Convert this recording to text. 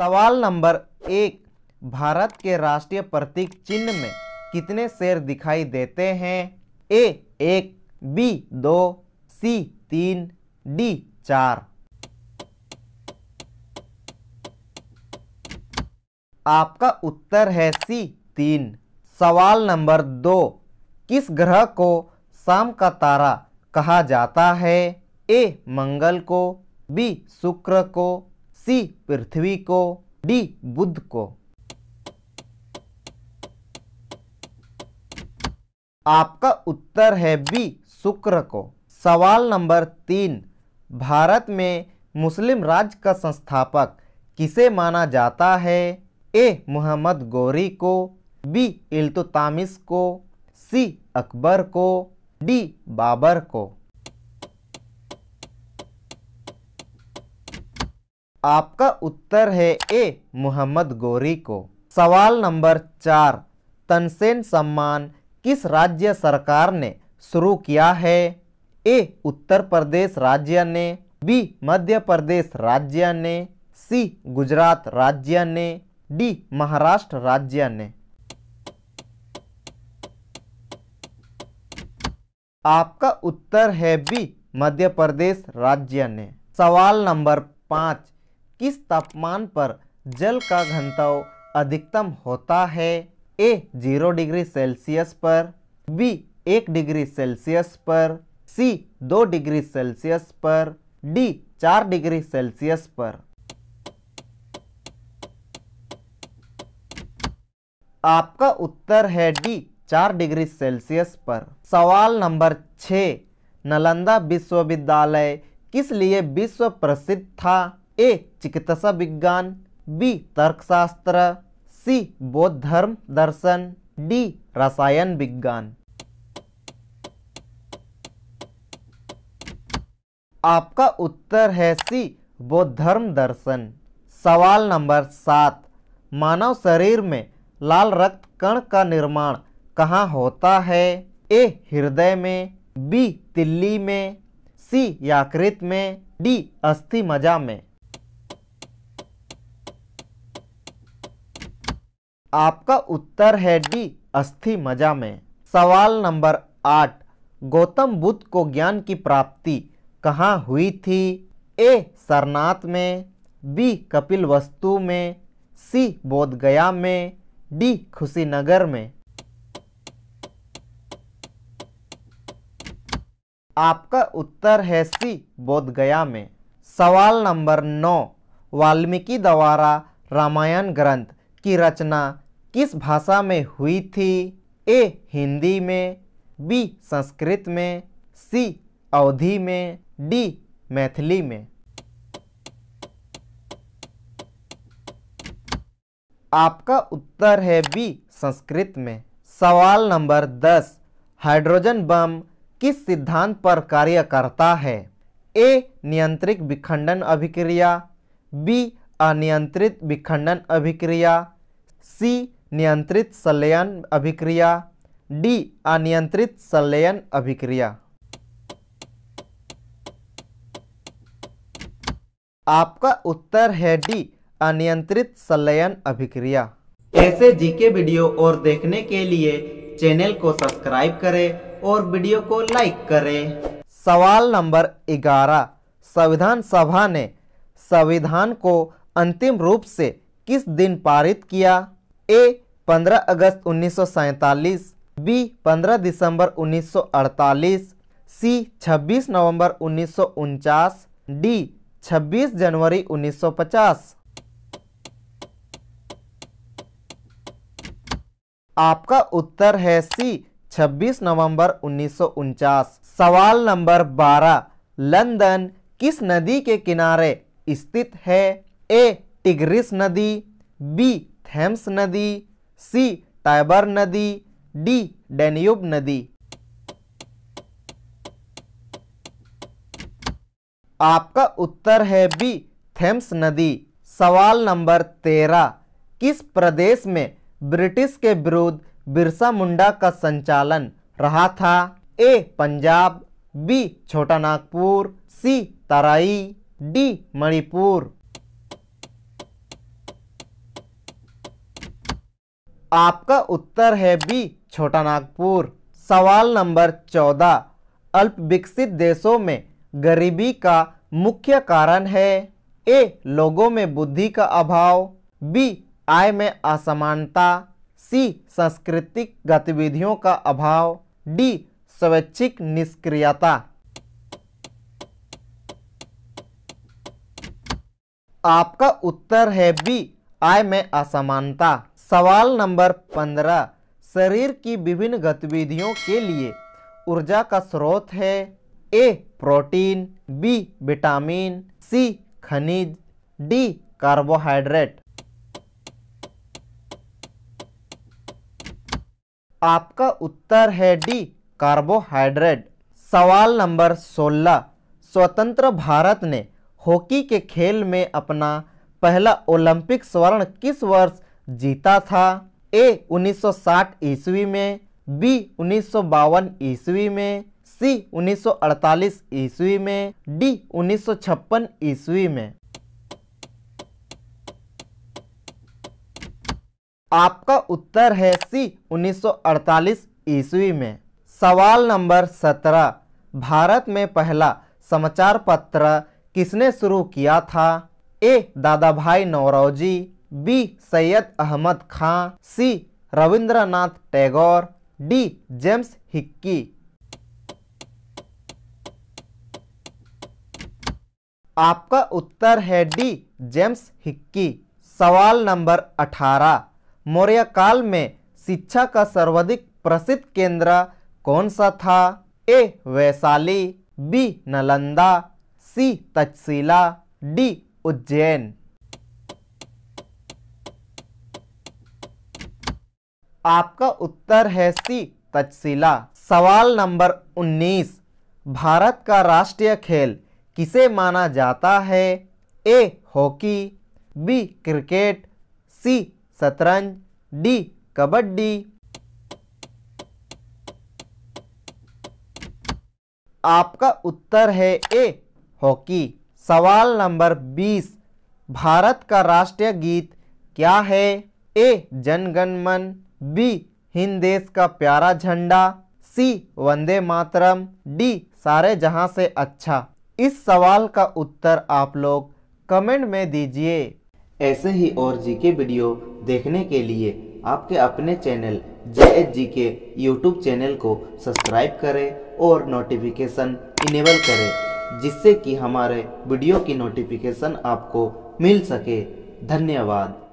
सवाल नंबर एक भारत के राष्ट्रीय प्रतीक चिन्ह में कितने शेर दिखाई देते हैं ए एक बी दो सी तीन डी चार आपका उत्तर है सी तीन सवाल नंबर दो किस ग्रह को शाम का तारा कहा जाता है ए मंगल को बी शुक्र को सी पृथ्वी को डी बुद्ध को आपका उत्तर है बी शुक्र को सवाल नंबर तीन भारत में मुस्लिम राज्य का संस्थापक किसे माना जाता है ए मोहम्मद गौरी को बी इल्तुतामिस को सी अकबर को डी बाबर को आपका उत्तर है ए मोहम्मद गौरी को सवाल नंबर चार तनसेन सम्मान किस राज्य सरकार ने शुरू किया है ए उत्तर प्रदेश राज्य ने बी मध्य प्रदेश राज्य ने सी गुजरात राज्य ने डी महाराष्ट्र राज्य ने आपका उत्तर है बी मध्य प्रदेश राज्य ने सवाल नंबर पाँच किस तापमान पर जल का घनत्व अधिकतम होता है ए जीरो डिग्री सेल्सियस पर बी एक डिग्री सेल्सियस पर सी दो डिग्री सेल्सियस पर डी चार डिग्री सेल्सियस पर आपका उत्तर है डी चार डिग्री सेल्सियस पर सवाल नंबर छः नालंदा विश्वविद्यालय किस लिए विश्व प्रसिद्ध था ए चिकित्सा विज्ञान बी तर्कशास्त्र सी बौद्ध धर्म दर्शन डी रसायन विज्ञान आपका उत्तर है सी बौद्ध धर्म दर्शन सवाल नंबर सात मानव शरीर में लाल रक्त कण का निर्माण कहाँ होता है ए हृदय में बी तिल्ली में सी याकृत में डी अस्थि मजा में आपका उत्तर है डी अस्थि मजा में सवाल नंबर आठ गौतम बुद्ध को ज्ञान की प्राप्ति कहाँ हुई थी ए सरनाथ में बी कपिल वस्तु में सी बोधगया में डी खुशीनगर में आपका उत्तर है सी बोधगया में सवाल नंबर नौ वाल्मीकि द्वारा रामायण ग्रंथ की रचना किस भाषा में हुई थी ए हिंदी में बी संस्कृत में सी अवधि में डी मैथिली में आपका उत्तर है बी संस्कृत में सवाल नंबर दस हाइड्रोजन बम किस सिद्धांत पर कार्य करता है ए नियंत्रित विखंडन अभिक्रिया बी अनियंत्रित विखंडन अभिक्रिया सी नियंत्रित संलयन अभिक्रिया डी अनियंत्रित संलयन अभिक्रिया आपका उत्तर है डी अनियंत्रित संलयन अभिक्रिया ऐसे जीके वीडियो और देखने के लिए चैनल को सब्सक्राइब करें और वीडियो को लाइक करें सवाल नंबर 11 संविधान सभा ने संविधान को अंतिम रूप से किस दिन पारित किया ए 15 अगस्त उन्नीस बी 15 दिसंबर 1948 सी 26 नवंबर उन्नीस डी 26 जनवरी 1950 आपका उत्तर है सी 26 नवंबर उन्नीस सवाल नंबर 12 लंदन किस नदी के किनारे स्थित है ए टिग्रिस नदी बी थेम्स नदी सी टाइबर नदी डी डेन्यूब नदी आपका उत्तर है बी थेम्स नदी सवाल नंबर तेरह किस प्रदेश में ब्रिटिश के विरुद्ध बिरसा मुंडा का संचालन रहा था ए Punjab B Chota Nagpur C Terai D Manipur आपका उत्तर है बी छोटा नागपुर सवाल नंबर चौदह अल्प विकसित देशों में गरीबी का मुख्य कारण है ए लोगों में बुद्धि का अभाव बी आय में असमानता सी सांस्कृतिक गतिविधियों का अभाव डी स्वैच्छिक निष्क्रियता आपका उत्तर है बी आय में असमानता सवाल नंबर पंद्रह शरीर की विभिन्न गतिविधियों के लिए ऊर्जा का स्रोत है A protein B vitamin C खनिज डी कार्बोहाइड्रेट आपका उत्तर है डी कार्बोहाइड्रेट सवाल नंबर 16 स्वतंत्र भारत ने हॉकी के खेल में अपना पहला ओलंपिक स्वर्ण किस वर्ष जीता था ए 1960 ईस्वी में बी उन्नीस ईस्वी में सी 1948 ईस्वी में डी 1956 ईस्वी में आपका उत्तर है सी 1948 ईस्वी में सवाल नंबर 17 भारत में पहला समाचार पत्र किसने शुरू किया था A Dadabhai Naoroji B Syed Ahmed Khan C Rabindranath Tagore D James Hicky आपका उत्तर है डी जेम्स हिक्की सवाल नंबर 18 मौर्य काल में शिक्षा का सर्वाधिक प्रसिद्ध केंद्र कौन सा था A Vaishali B Nalanda C Taxila D Ujjain आपका उत्तर है सी तचशिला सवाल नंबर 19 भारत का राष्ट्रीय खेल किसे माना जाता है A hockey B cricket C शतरंज डी कबड्डी आपका उत्तर है ए हॉकी सवाल नंबर 20 भारत का राष्ट्रीय गीत क्या है ए जनगणमन बी हिंद देश का प्यारा झंडा सी वंदे मातरम डी सारे जहां से अच्छा इस सवाल का उत्तर आप लोग कमेंट में दीजिए ऐसे ही और जीके वीडियो देखने के लिए आपके अपने चैनल जे एच जी के यूट्यूब चैनल को सब्सक्राइब करें और नोटिफिकेशन इनेबल करें जिससे कि हमारे वीडियो की नोटिफिकेशन आपको मिल सके धन्यवाद